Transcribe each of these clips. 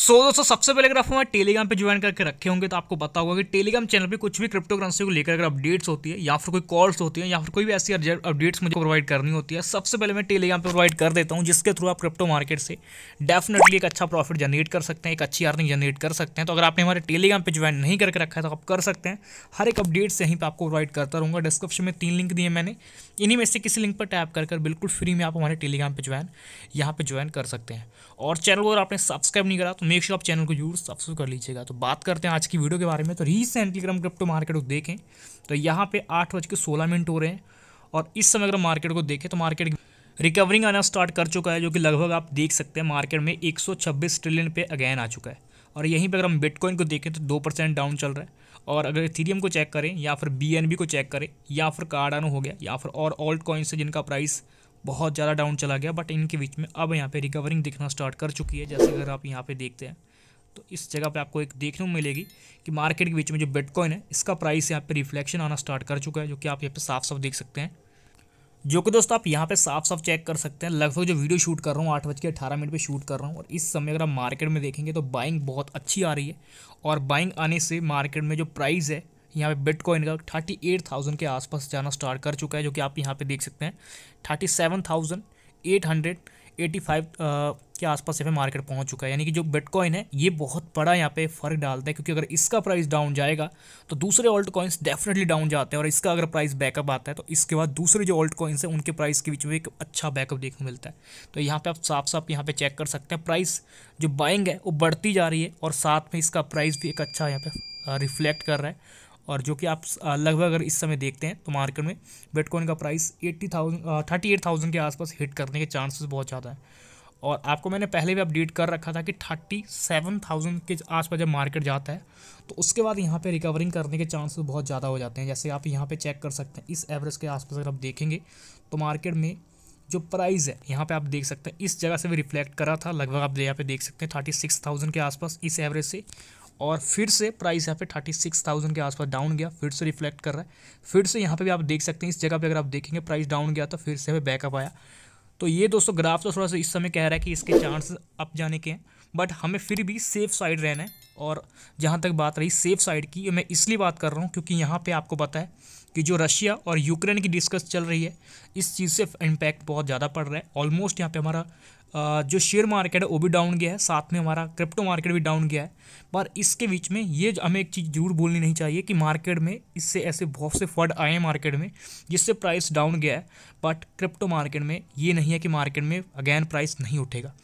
सो so, दोस्तों सबसे पहले अगर आप हमारे टेलीग्राम पे ज्वाइन करके रखे होंगे तो आपको पता होगा कि टेलीग्राम चैनल पे कुछ भी क्रिप्टो करेंसी को लेकर अगर अपडेट्स होती है या फिर कोई कॉल्स होती है या फिर कोई भी ऐसी अपडेट्स मुझे प्रोवाइड करनी होती है सबसे पहले मैं टेलीग्राम पे प्रोवाइड कर देता हूँ जिसके थ्रू आप क्रिप्टो मार्केट से डेफिनेटली एक अच्छा प्रॉफिट जनरेट कर सकते हैं एक अच्छी अर्निंग जनरेट कर सकते हैं तो अगर आपने हमारे टेलीग्राम पर ज्वाइन नहीं करके रखा है तो आप कर सकते हैं हर एक से यहीं पर आपको प्रोवाइड करता रहूँगा डिस्क्रिप्शन में तीन लिंक दिए मैंने इन्हीं में से किसी लिंक पर टैप कर बिल्कुल फ्री में आप हमारे टेलीग्राम पर ज्वाइन यहाँ पर ज्वाइन कर सकते हैं और चैनल को अगर आपने सब्सक्राइब नहीं करा तो मेक श्योर आप चैनल को जरूर सब्सक्राइब कर लीजिएगा तो बात करते हैं आज की वीडियो के बारे में तो रिसेंटली अगर हम क्रिप्टो मार्केट को देखें तो यहाँ पे आठ बज के सोलह मिनट हो रहे हैं और इस समय अगर मार्केट को देखें तो मार्केट रिकवरिंग आना स्टार्ट कर चुका है जो कि लगभग आप देख सकते हैं मार्केट में एक ट्रिलियन पे अगैन आ चुका है और यहीं पर अगर हम बिटकॉइन को देखें तो दो परसेंट डाउन चल रहा है और अगर थीरियम को चेक करें या फिर बी को चेक करें या फिर कार्डानो हो गया या फिर और ऑल्ट कॉइन्स है जिनका प्राइस बहुत ज़्यादा डाउन चला गया बट इनके बीच में अब यहाँ पे रिकवरिंग दिखना स्टार्ट कर चुकी है जैसे अगर आप यहाँ पे देखते हैं तो इस जगह पे आपको एक देखने को मिलेगी कि मार्केट के बीच में जो बिटकॉइन है इसका प्राइस यहाँ पे रिफ्लेक्शन आना स्टार्ट कर चुका है जो कि आप यहाँ पे साफ साफ देख सकते हैं जो कि दोस्तों आप यहाँ पे साफ साफ चेक कर सकते हैं लगभग जो वीडियो शूट कर रहा हूँ आठ बज के अठारह मिनट पर शूट कर रहा हूँ और इस समय अगर आप मार्केट में देखेंगे तो बाइंग बहुत अच्छी आ रही है और बाइंग आने से मार्केट में जो प्राइस है यहाँ पे बिटकॉइन का थर्टी एट थाउजेंड के आसपास जाना स्टार्ट कर चुका है जो कि आप यहाँ पे देख सकते हैं thirty seven thousand eight hundred eighty five के आसपास यहाँ पे मार्केट पहुँच चुका है यानी कि जो बिटकॉइन है ये बहुत बड़ा यहाँ पे फ़र्क डालता है क्योंकि अगर इसका प्राइस डाउन जाएगा तो दूसरे ऑल्ट कॉइन्स डेफिनेटली डाउन जाते हैं और इसका अगर प्राइस बैकअप आता है तो इसके बाद दूसरे जो ऑल्ट कॉइन्स हैं उनके प्राइस के बीच में एक अच्छा बैकअप देखने मिलता है तो यहाँ पर आप साफ साफ यहाँ पर चेक कर सकते हैं प्राइस जो बाइंग है वो बढ़ती जा रही है और साथ में इसका प्राइस भी एक अच्छा यहाँ पर रिफ्लेक्ट कर रहा है और जो कि आप लगभग अगर इस समय देखते हैं तो मार्केट में बिटकॉइन का price eighty thousand thirty eight thousand के आसपास हिट करने के चांसेस बहुत ज़्यादा हैं और आपको मैंने पहले भी अपडेट कर रखा था कि थर्टी सेवन थाउजेंड के आसपास जब मार्केट जाता है तो उसके बाद यहाँ पे रिकवरिंग करने के चांसेस बहुत ज़्यादा हो जाते हैं जैसे आप यहाँ पे चेक कर सकते हैं इस एवरेज के आसपास अगर आप देखेंगे तो मार्केट में जो प्राइस है यहाँ पे आप देख सकते हैं इस जगह से भी रिफ्लेक्ट करा था लगभग आप यहाँ पे देख सकते हैं थर्टी सिक्स थाउजेंड के आसपास इस एवरेज से और फिर से प्राइस यहाँ पे थर्टी सिक्स थाउजेंड के आसपास डाउन गया फिर से रिफ्लेक्ट कर रहा है फिर से यहाँ पे भी आप देख सकते हैं इस जगह पे अगर आप देखेंगे प्राइस डाउन गया तो फिर से हमें बैकअप आया तो ये दोस्तों ग्राफ तो थोड़ा सा इस समय कह रहा है कि इसके चांस अप जाने के हैं बट हमें फिर भी सेफ साइड रहना है और जहाँ तक बात रही सेफ साइड की मैं इसलिए बात कर रहा हूँ क्योंकि यहाँ पर आपको पता है कि जो रशिया और यूक्रेन की डिस्कस चल रही है इस चीज़ से इम्पैक्ट बहुत ज़्यादा पड़ रहा है ऑलमोस्ट यहाँ पर हमारा जो शेयर मार्केट है वो भी डाउन गया है साथ में हमारा क्रिप्टो मार्केट भी डाउन गया है पर इसके बीच में ये हमें एक चीज़ जरूर बोलनी नहीं चाहिए कि मार्केट में इससे ऐसे बहुत से फंड आए हैं मार्केट में जिससे प्राइस डाउन गया है बट क्रिप्टो मार्केट में ये नहीं है कि मार्केट में अगैन प्राइस नहीं उठेगा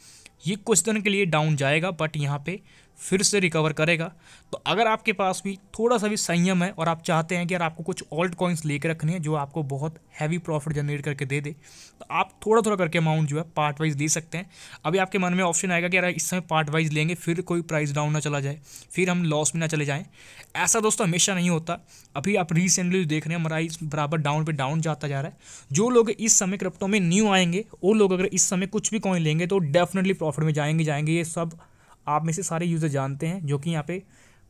ये कुछ दिन के लिए डाउन जाएगा बट यहाँ पर फिर से रिकवर करेगा तो अगर आपके पास भी थोड़ा सा भी संयम है और आप चाहते हैं कि यार आपको कुछ ऑल्ट कॉइन्स लेकर रखने हैं जो आपको बहुत हैवी प्रॉफिट जनरेट करके दे दे तो आप थोड़ा थोड़ा करके अमाउंट जो है पार्ट वाइज ले सकते हैं अभी आपके मन में ऑप्शन आएगा कि यार इस समय पार्ट वाइज लेंगे फिर कोई प्राइस डाउन ना चला जाए फिर हम लॉस में ना चले जाएँ ऐसा दोस्तों हमेशा नहीं होता अभी आप रिसेंटली देख रहे हैं इस बराबर डाउन पर डाउन जाता जा रहा है जो लोग इस समय क्रिप्टो में न्यू आएंगे वो लोग अगर इस समय कुछ भी कॉइन लेंगे तो डेफिनेटली प्रॉफिट में जाएंगे जाएंगे ये सब आप में से सारे यूज़र जानते हैं जो कि यहाँ पे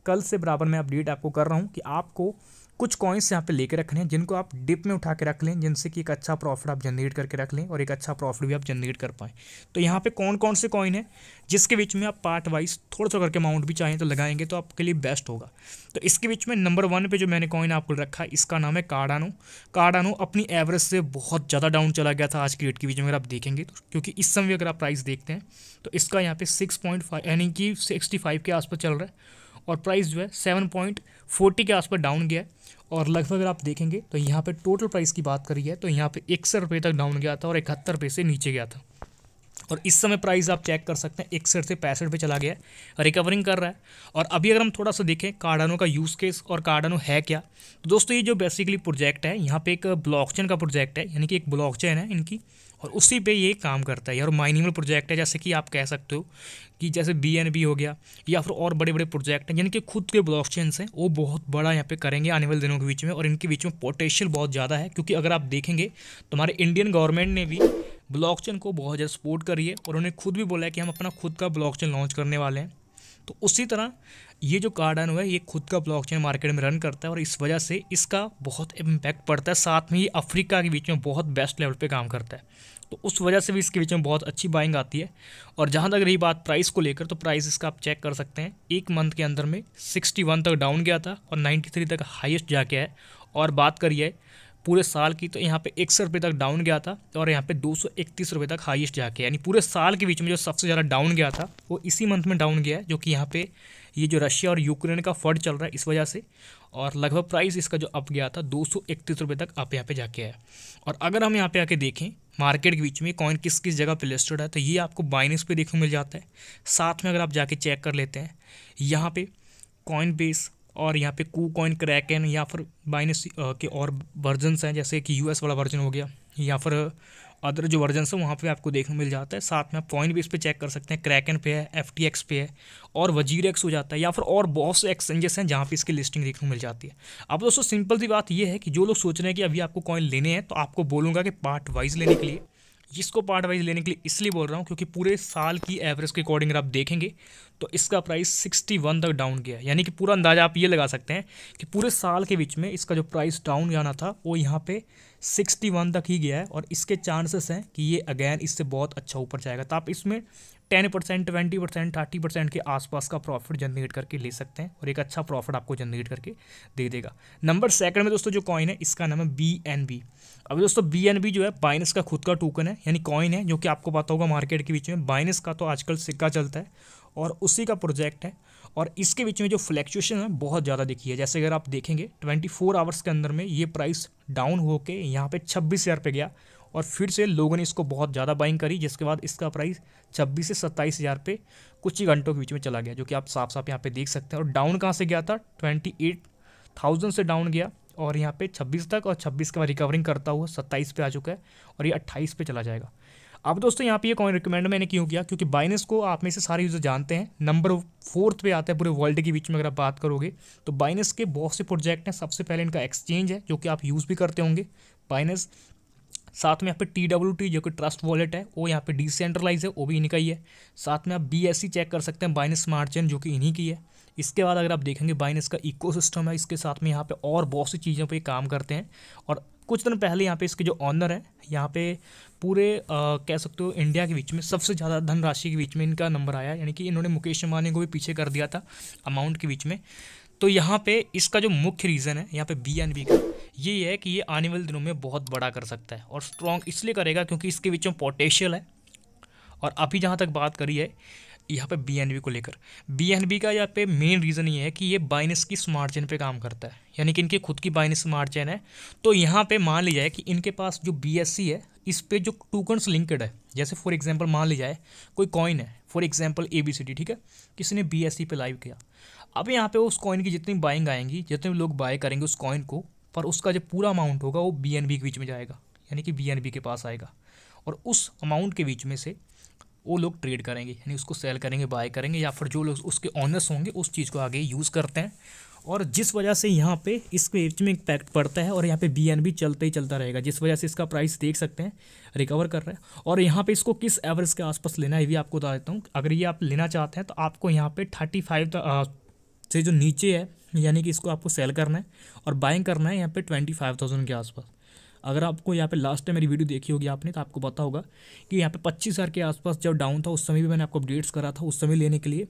कल से बराबर मैं अपडेट आपको कर रहा हूँ कि आपको कुछ कॉइन्स यहाँ पे लेके रखने हैं जिनको आप डिप में उठा के रख लें जिनसे कि एक अच्छा प्रॉफिट आप जनरेट करके रख लें और एक अच्छा प्रॉफिट भी आप जनरेट कर पाएँ तो यहाँ पे कौन कौन से कॉइन है जिसके बीच में आप पार्ट वाइज थोड़ा थोड़ा करके अमाउंट भी चाहें तो लगाएंगे तो आपके लिए बेस्ट होगा तो इसके बीच में नंबर वन पर जो मैंने कॉइन आपको रखा है इसका नाम है कार्डानो कार्डानो अपनी एवरेज से बहुत ज़्यादा डाउन चला गया था आज की डेट के बीच में अगर आप देखेंगे तो क्योंकि इस समय अगर आप प्राइस देखते हैं तो इसका यहाँ पे सिक्स पॉइंट फाइव यानी कि सिक्सटी फाइव के आसपास चल रहा है और प्राइस जो है सेवन पॉइंट फोर्टी के आसपास डाउन गया है और लगभग अगर आप देखेंगे तो यहाँ पे टोटल प्राइस की बात करी है तो यहाँ पे इकसठ रुपये तक डाउन गया था और इकहत्तर रुपये से नीचे गया था और इस समय प्राइस आप चेक कर सकते हैं इकसठ से पैंसठ पे चला गया है रिकवरिंग कर रहा है और अभी अगर हम थोड़ा सा देखें कार्डानो का यूज़ केस और कार्डानो है क्या तो दोस्तों ये जो बेसिकली प्रोजेक्ट है यहाँ पे एक ब्लॉकचेन का प्रोजेक्ट है यानी कि एक ब्लॉकचेन है इनकी और उसी पे ये काम करता है और माइनिंग प्रोजेक्ट है जैसे कि आप कह सकते हो कि जैसे बी हो गया या फिर और बड़े बड़े प्रोजेक्ट हैं यानी कि खुद के ब्लॉक हैं वो बहुत बड़ा यहाँ पे करेंगे आने वाले दिनों के बीच में और इनके बीच में पोटेंशियल बहुत ज़्यादा है क्योंकि अगर आप देखेंगे तो हमारे इंडियन गवर्नमेंट ने भी ब्लॉक चेन को बहुत ज़्यादा सपोर्ट करी है और उन्होंने खुद भी बोला है कि हम अपना खुद का ब्लॉक चेन लॉन्च करने वाले हैं तो उसी तरह ये जो कार्डन हुआ है ये खुद का ब्लॉक चेन मार्केट में रन करता है और इस वजह से इसका बहुत इम्पैक्ट पड़ता है साथ में ये अफ्रीका के बीच में बहुत बेस्ट लेवल पर काम करता है तो उस वजह से भी इसके बीच में बहुत अच्छी बाइंग आती है और जहाँ तक रही बात प्राइस को लेकर तो प्राइस इसका आप चेक कर सकते हैं एक मंथ के अंदर में सिक्सटी तक डाउन गया था और नाइन्टी तक हाइस्ट जाके है और बात करिए पूरे साल की तो यहाँ पे सौ रुपये तक डाउन गया था और यहाँ पे दो सौ इकतीस रुपये तक हाईएस्ट जाके यानी पूरे साल के बीच में जो सबसे ज़्यादा डाउन गया था वो इसी मंथ में डाउन गया है जो कि यहाँ पे ये जो रशिया और यूक्रेन का फंड चल रहा है इस वजह से और लगभग प्राइस इसका जो अप गया था दो सौ इकतीस रुपये तक आप यहाँ पर जाके आया और अगर हम यहाँ पर आके देखें मार्केट के बीच में कॉइन किस किस जगह पे लिस्टेड है तो ये आपको बाइनस पर देखने मिल जाता है साथ में अगर आप जाके चेक कर लेते हैं यहाँ पर कॉइन बेस और यहाँ पे कू कॉइन क्रैकन या फिर बाइनस के और वर्जनस हैं जैसे कि यूएस वाला वर्जन हो गया या फिर अदर जो वर्जनस है वहाँ पे आपको देखने मिल जाता है साथ में आप कॉइन भी इस पर चेक कर सकते हैं क्रैकन पे है एफ पे है और वजीर एक्स हो जाता है या फिर और बहुत से एक्सचेंजेस हैं जहाँ पे इसकी लिस्टिंग देखने मिल जाती है अब दोस्तों सिंपल सी बात यह है कि जो लोग सोच रहे हैं कि अभी आपको कॉइन लेने हैं तो आपको बोलूँगा कि पार्ट वाइज लेने के लिए इसको पार्ट वाइज लेने के लिए इसलिए बोल रहा हूँ क्योंकि पूरे साल की एवरेज के अकॉर्डिंग अगर आप देखेंगे तो इसका प्राइस 61 तक डाउन गया यानी कि पूरा अंदाजा आप ये लगा सकते हैं कि पूरे साल के बीच में इसका जो प्राइस डाउन जाना था वो यहाँ पे 61 तक ही गया है और इसके चांसेस हैं कि ये अगेन इससे बहुत अच्छा ऊपर जाएगा तो आप इसमें ten percent twenty percent thirty percent के आसपास का प्रॉफिट जनरेट करके ले सकते हैं और एक अच्छा प्रॉफिट आपको जनरेट करके दे देगा नंबर सेकंड में दोस्तों जो कॉइन है इसका नाम है बी एन बी अभी दोस्तों बी जो है बाइनस का खुद का टोकन है यानी कॉइन है जो कि आपको पता होगा मार्केट के बीच में बाइनस का तो आजकल सिक्का चलता है और उसी का प्रोजेक्ट है और इसके बीच में जो फ्लैक्चुएशन है बहुत ज़्यादा देखी है जैसे अगर आप देखेंगे 24 आवर्स के अंदर में ये प्राइस डाउन हो के यहाँ पर छब्बीस हज़ार पे गया और फिर से लोगों ने इसको बहुत ज़्यादा बाइंग करी जिसके बाद इसका प्राइस छब्बीस से सत्ताईस हज़ार पे कुछ ही घंटों के बीच में चला गया जो कि आप साफ साफ यहाँ पे देख सकते हैं और डाउन कहाँ से गया था ट्वेंटी से डाउन गया और यहाँ पे 26 तक और 26 का रिकवरिंग करता हुआ 27 पे आ चुका है और ये 28 पे चला जाएगा अब दोस्तों यहाँ पे ये कॉइन रिकमेंड मैंने क्यों किया क्योंकि बाइनेंस को आप में से सारे यूज़र जानते हैं नंबर फोर्थ पे आता है पूरे वर्ल्ड के बीच में अगर आप बात करोगे तो बाइनेस के बहुत से प्रोजेक्ट हैं सबसे पहले इनका एक्सचेंज है जो कि आप यूज़ भी करते होंगे बाइनेस साथ में यहाँ पे टी डब्ल्यू टी जो कि ट्रस्ट वॉलेट है वो यहाँ पे डिसेंट्रलाइज है वो भी इन्हीं का ही है साथ में आप बी एस सी चेक कर सकते हैं बाइनस स्मार्ट चेन जो कि इन्हीं की है इसके बाद अगर आप देखेंगे बाइनस का इको है इसके साथ में यहाँ पर और बहुत सी चीज़ों पर काम करते हैं और कुछ दिन पहले यहाँ पे इसके जो ऑनर हैं यहाँ पे पूरे आ, कह सकते हो इंडिया के बीच में सबसे ज़्यादा धनराशि के बीच में इनका नंबर आया यानी कि इन्होंने मुकेश अंबानी को भी पीछे कर दिया था अमाउंट के बीच में तो यहाँ पे इसका जो मुख्य रीज़न है यहाँ पे बी एन बी का ये है कि ये आने वाले दिनों में बहुत बड़ा कर सकता है और स्ट्रॉन्ग इसलिए करेगा क्योंकि इसके बीच में पोटेशियल है और अभी जहाँ तक बात करी है यहाँ पे बी को लेकर बी का यहाँ पे मेन रीज़न ये है कि ये बाइनस की स्मार्ट चेन पे काम करता है यानी कि इनकी खुद की बाइनस स्मार्ट चेन है तो यहाँ पे मान लिया जाए कि इनके पास जो बी e है इस पर जो टूकन्स लिंकड है जैसे फॉर एग्जाम्पल मान लिया जाए कोई कॉइन है फॉर एग्जाम्पल ए ठीक है किसी ने बी e पे लाइव किया अब यहाँ पर उस कॉइन की जितनी बाइंग आएंगी जितने लोग बाय करेंगे उस कॉइन को पर उसका जो पूरा अमाउंट होगा वो बी के बीच में जाएगा यानी कि बी के पास आएगा और उस अमाउंट के बीच में से वो लोग ट्रेड करेंगे यानी उसको सेल करेंगे बाय करेंगे या फिर जो लोग उसके ऑनर्स होंगे उस चीज़ को आगे यूज़ करते हैं और जिस वजह से यहाँ पे इसके बीच में इम्पैक्ट पड़ता है और यहाँ पे बी चलते ही चलता रहेगा जिस वजह से इसका प्राइस देख सकते हैं रिकवर कर रहा है और यहाँ पे इसको किस एवरेज के आसपास लेना है ये भी आपको बता देता हूँ अगर ये आप लेना चाहते हैं तो आपको यहाँ पे थर्टी फाइव से तो जो नीचे है यानी कि इसको आपको सेल करना है और बाइंग करना है यहाँ पे ट्वेंटी फाइव थाउजेंड के आसपास अगर आपको यहाँ पे लास्ट टाइम मेरी वीडियो देखी होगी आपने तो आपको पता होगा कि यहाँ पे पच्चीस हज़ार के आसपास जब डाउन था उस समय भी मैंने आपको अपडेट्स करा था उस समय लेने के लिए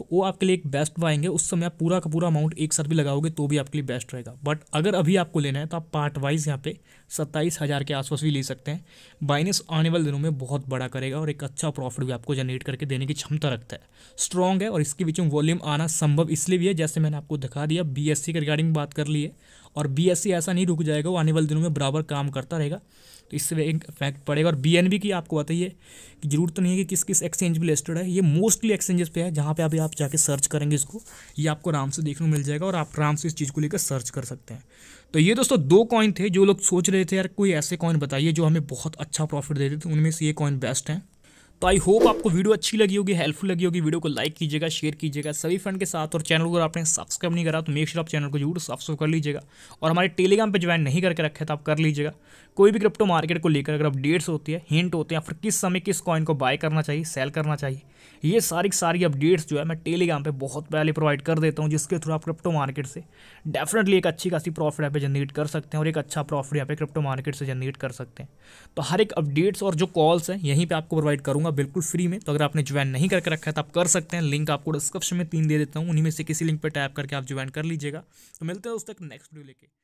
तो वो आपके लिए एक बेस्ट बाएंगे उस समय आप पूरा का पूरा अमाउंट एक साथ भी लगाओगे तो भी आपके लिए बेस्ट रहेगा बट अगर अभी आपको लेना है तो आप पार्ट वाइज यहाँ पे सत्ताईस हज़ार के आसपास भी ले सकते हैं बाइनेस आने वाले दिनों में बहुत बड़ा करेगा और एक अच्छा प्रॉफिट भी आपको जनरेट करके देने की क्षमता रखता है स्ट्रॉन्ग है और इसके बीच में वॉल्यूम आना संभव इसलिए भी है जैसे मैंने आपको दिखा दिया बी के रिगार्डिंग बात कर ली है और बी ऐसा नहीं रुक जाएगा वो आने वाले दिनों में बराबर काम करता रहेगा तो इससे एक इफेक्ट पड़ेगा और बी की आपको बताइए कि ज़रूरत तो नहीं है कि किस किस एक्सचेंज भी लिस्टेड है ये मोस्टली एक्सचेंजेस पे है जहाँ पे अभी आप जाके सर्च करेंगे इसको ये आपको आराम से देखने को मिल जाएगा और आप आराम से इस चीज़ को लेकर सर्च कर सकते हैं तो ये दोस्तों दो कॉइन थे जो लोग सोच रहे थे यार कोई ऐसे कॉइन बताइए जो हमें बहुत अच्छा प्रॉफिट देते थे उनमें से ये कॉइन बेस्ट हैं तो आई होप आपको वीडियो अच्छी लगी होगी हेल्पफुल लगी होगी वीडियो को लाइक कीजिएगा शेयर कीजिएगा सभी फ्रेंड के साथ और चैनल को अगर आपने सब्सक्राइब नहीं करा तो मेक श्योर आप चैनल को जरूर सब्सक्राइब कर लीजिएगा और हमारे टेलीग्राम पर ज्वाइन नहीं करके रखे तो आप कर लीजिएगा कोई भी क्रिप्टो मार्केट को लेकर अगर अपडेट्स होती है हिंट होते हैं फिर किस समय किस कॉइन को बाय करना चाहिए सेल करना चाहिए ये सारी सारी अपडेट्स जो है मैं टेलीग्राम पे बहुत पहले प्रोवाइड कर देता हूँ जिसके थ्रू आप क्रिप्टो मार्केट से डेफिनेटली एक अच्छी खासी प्रॉफिट यहाँ पे जनरेट कर सकते हैं और एक अच्छा प्रॉफिट यहाँ पे क्रिप्टो मार्केट से जनरेट कर सकते हैं तो हर एक अपडेट्स और जो कॉल्स हैं यहीं पर आपको प्रोवाइड करूँगा बिल्कुल फ्री में तो अगर आपने ज्वाइन नहीं करके रखा है तो आप कर सकते हैं लिंक आपको डिस्क्रिप्शन में तीन दे देता हूँ उन्हीं में से किसी लिंक पर टैप करके आप ज्वाइन कर लीजिएगा तो मिलते हैं उस तक नेक्स्ट वीडियो लेके